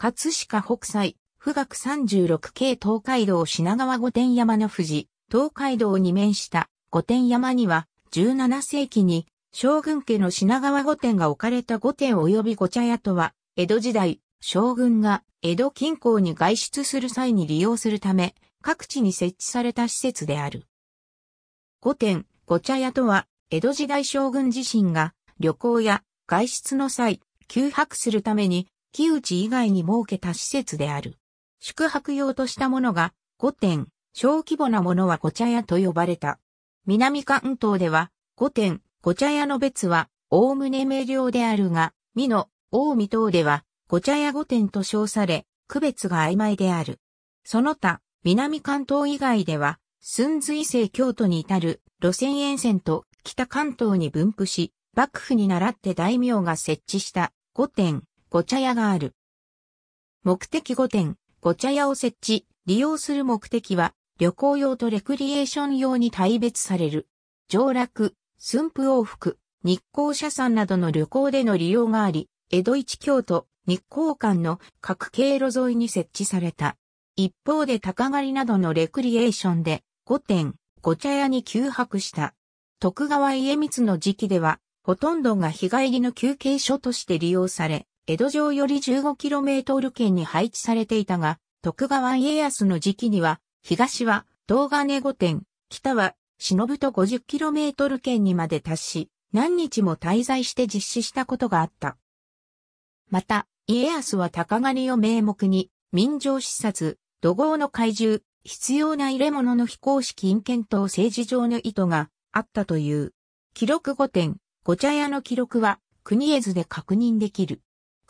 葛飾北斎、富岳36系東海道品川御殿山の富士、東海道に面した御殿山には、17世紀に将軍家の品川御殿が置かれた御殿及び御茶屋とは、江戸時代、将軍が江戸近郊に外出する際に利用するため、各地に設置された施設である。御殿、御茶屋とは、江戸時代将軍自身が旅行や外出の際、休泊するために木内以外に設けた施設である。宿泊用としたものが5点、小規模なものはご茶屋と呼ばれた。南関東では5点、ご茶屋の別は、おおむね明瞭であるが、美濃、大見等では、ご茶屋5点と称され、区別が曖昧である。その他、南関東以外では、寸随西京都に至る路線沿線と北関東に分布し、幕府に倣って大名が設置した5点、ご茶屋がある。目的5点、ご茶屋を設置、利用する目的は、旅行用とレクリエーション用に大別される。上洛、駿府往復、日光社山などの旅行での利用があり、江戸一京都、日光間の各経路沿いに設置された。一方で高狩りなどのレクリエーションで、5点、ご茶屋に休泊した。徳川家光の時期では、ほとんどが日帰りの休憩所として利用され、江戸城より 15km 圏に配置されていたが、徳川家康の時期には、東は東金御殿、北は忍と 50km 圏にまで達し、何日も滞在して実施したことがあった。また、家康は鷹狩りを名目に、民情視察、土豪の怪獣、必要な入れ物の非公式陰検等政治上の意図があったという。記録5点、ご茶屋の記録は国絵図で確認できる。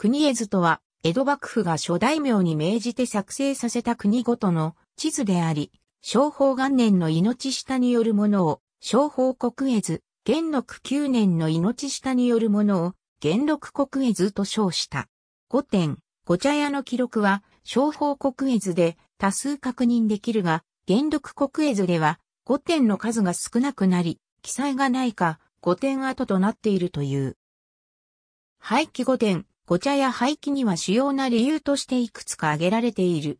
国絵図とは、江戸幕府が諸大名に命じて作成させた国ごとの地図であり、商法元年の命下によるものを、商法国絵図、元禄九年の命下によるものを、元禄国絵図と称した。五点、ご茶屋の記録は、商法国絵図で多数確認できるが、元禄国絵図では、五点の数が少なくなり、記載がないか、五点後となっているという。廃棄五点、ご茶や廃棄には主要な理由としていくつか挙げられている。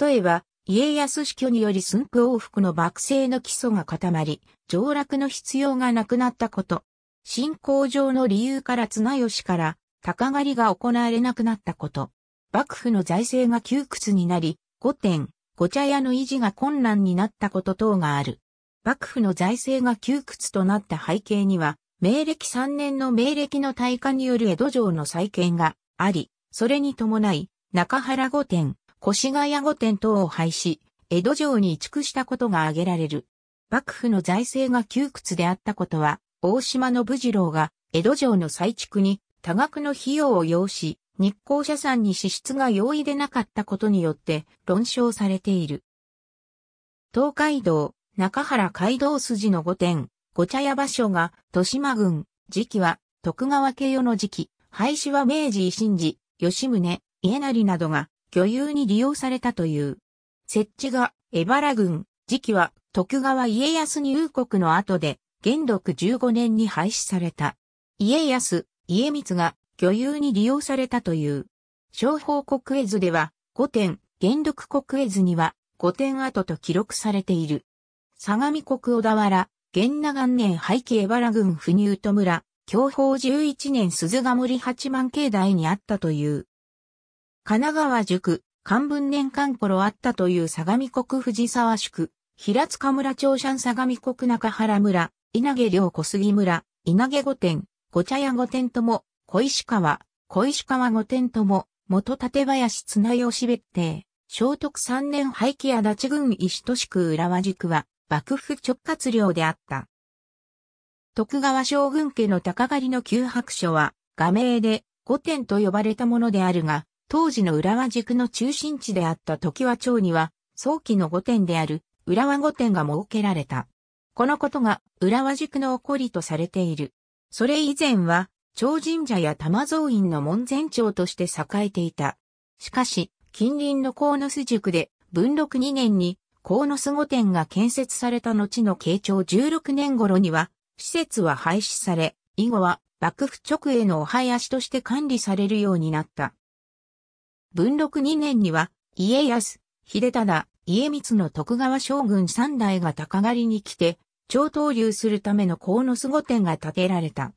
例えば、家康死去により駿府往復の幕政の基礎が固まり、上落の必要がなくなったこと。信仰上の理由から綱吉から、鷹狩りが行われなくなったこと。幕府の財政が窮屈になり、御殿、ご茶屋の維持が困難になったこと等がある。幕府の財政が窮屈となった背景には、明暦3年の明暦の大火による江戸城の再建があり、それに伴い、中原御殿、越谷御殿等を廃止、江戸城に移築したことが挙げられる。幕府の財政が窮屈であったことは、大島信次郎が江戸城の再築に多額の費用を要し、日光社産に支出が容易でなかったことによって論証されている。東海道、中原街道筋の御殿、御茶屋場所が、豊島郡、時期は、徳川慶世の時期、廃止は明治維新時、吉宗、家成などが、居有に利用されたという。設置が、江原郡、時期は、徳川家康に入国の後で、元禄15年に廃止された。家康、家光が、居有に利用されたという。商法国絵図では、5点、元禄国絵図には、5点跡と記録されている。相模国小田原、元那元年廃棄荏原郡不入戸村、享保11年鈴ヶ森八幡境内にあったという。神奈川塾、漢文年間頃あったという相模国藤沢宿、平塚村長山相模国中原村、稲毛良小杉村、稲毛御殿、御茶屋御殿とも、小石川、小石川御殿とも、元立林綱吉別邸、聖徳三年廃棄足立郡石都市区浦和宿は、幕府直轄領であった。徳川将軍家の鷹狩りの旧白書は、画名で御殿と呼ばれたものであるが、当時の浦和軸の中心地であった時和町には、早期の御殿である浦和御殿が設けられた。このことが浦和軸の起こりとされている。それ以前は、長神社や玉蔵院の門前町として栄えていた。しかし、近隣の野巣塾で、文禄2年に鴻巣御殿が建設された後の慶長16年頃には、施設は廃止され、以後は幕府直営のお囃子として管理されるようになった。文禄2年には、家康、秀忠、家光の徳川将軍三代が高狩りに来て、超投流するための鴻巣御殿が建てられた。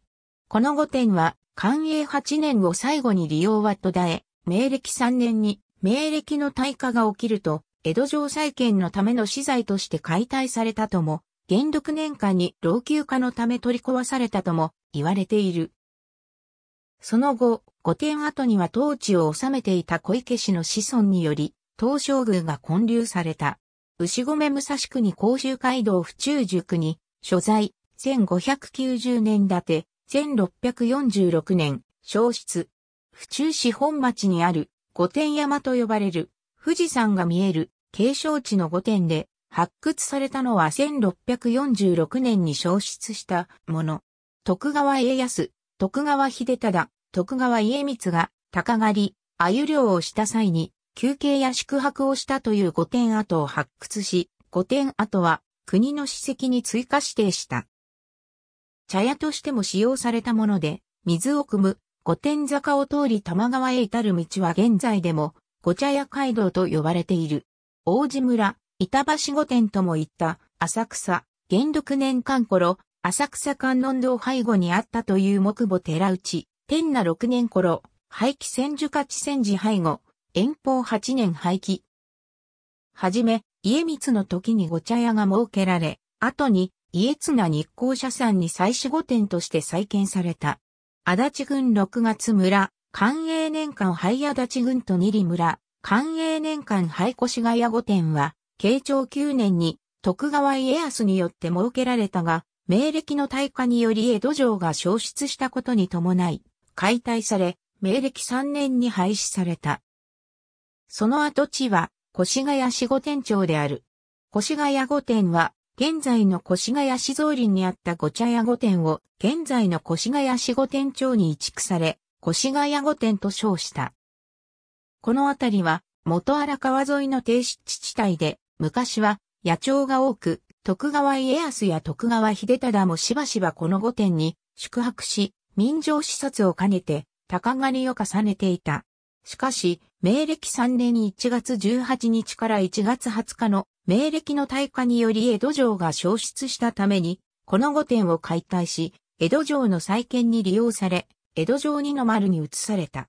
この御殿は、寛永8年を最後に利用は途絶え、明暦3年に、明暦の大火が起きると、江戸城再建のための資材として解体されたとも、元禄年間に老朽化のため取り壊されたとも言われている。その後、御殿跡には当地を治めていた小池氏の子孫により、東照宮が建立された。牛込武蔵区に甲州街道府中塾に、所在、1590年建て、1646年、消失。府中市本町にある、御殿山と呼ばれる富士山が見える景勝地の御殿で発掘されたのは1646年に消失したもの。徳川家康、徳川秀忠、徳川家光が鷹狩り、鮎漁をした際に休憩や宿泊をしたという御殿跡を発掘し、御殿跡は国の史跡に追加指定した。茶屋としても使用されたもので、水を汲む御殿坂を通り玉川へ至る道は現在でもご茶屋街道と呼ばれている。王子村、板橋御殿ともいった、浅草、元禄年間頃、浅草観音堂背後にあったという木母寺内、天那六年頃、廃棄千住勝千寺背後、遠方八年廃棄。はじめ、家光の時にご茶屋が設けられ、後に家綱日光社産に祭祀御殿として再建された。足立郡六月村、寛永年間廃屋立郡と二里村、寛永年間廃越谷御殿は、慶長9年に徳川家康によって設けられたが、明暦の大火により江戸城が消失したことに伴い、解体され、明暦3年に廃止された。その跡地は、越谷市御殿町である。越谷御殿は、現在の越谷市造林にあった御茶屋御殿を、現在の越谷市御殿町に移築され、越谷御殿と称した。この辺りは、元荒川沿いの低湿地帯で、昔は野鳥が多く、徳川家康や徳川秀忠もしばしばこの御殿に宿泊し、民情視察を兼ねて、鷹狩りを重ねていた。しかし、明暦3年1月18日から1月20日の明暦の大火により江戸城が消失したために、この御殿を解体し、江戸城の再建に利用され、江戸城二の丸に移された。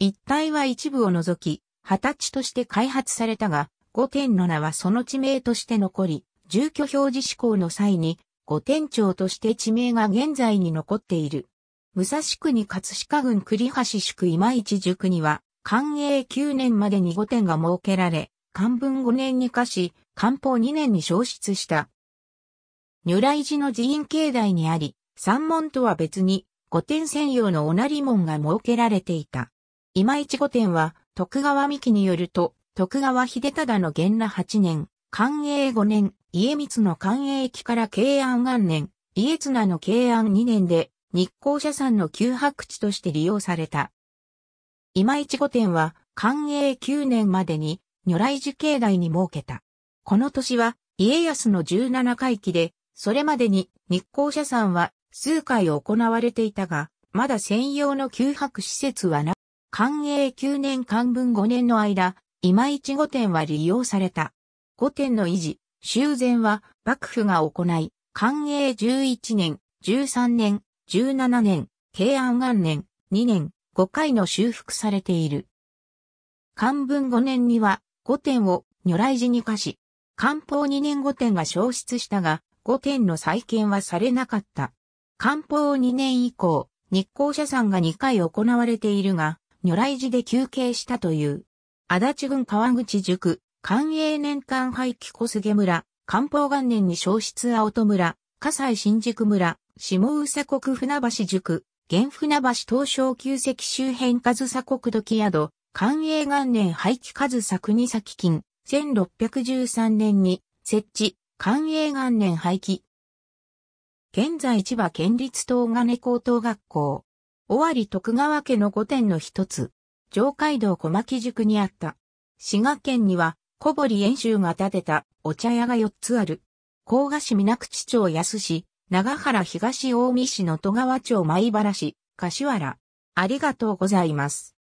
一帯は一部を除き、二十歳として開発されたが、五天の名はその地名として残り、住居表示施行の際に、五天町として地名が現在に残っている。武蔵区に葛飾郡栗橋宿今市塾には、寛永9年までに御殿が設けられ、漢文5年に課し、漢方2年に消失した。如来寺の寺院境内にあり、三門とは別に、御殿専用のおなり門が設けられていた。今市御殿は、徳川三木によると、徳川秀忠の元那八年、寛永五年、家光の寛永期から慶安元年、家綱の慶安二年で、日光社山の旧白地として利用された。今市御殿は、寛永九年までに、如来寺境内に設けた。この年は、家康の十七回忌で、それまでに日光社山は数回行われていたが、まだ専用の休泊施設はなく、官営9年官文5年の間、今一御殿は利用された。御殿の維持、修繕は幕府が行い、官営11年、13年、17年、慶安元年、2年、5回の修復されている。官文5年には、5点を如来寺に課し、官報2年5点が消失したが、5点の再建はされなかった。官報2年以降、日光社んが2回行われているが、如来寺で休憩したという。足立郡川口塾、官営年間廃棄小菅村、官報元年に消失青戸村、葛西新宿村、下宇佐国船橋塾、現船橋東証旧跡周辺和佐国土木宿、官営元年廃棄和総国崎金、1613年に設置、官営元年廃棄、現在千葉県立東金高等学校。尾張徳川家の御殿の一つ、上街道小牧塾にあった。滋賀県には小堀遠州が建てたお茶屋が4つある。甲賀市水口町安市、長原東大見市の戸川町前原市、柏原。ありがとうございます。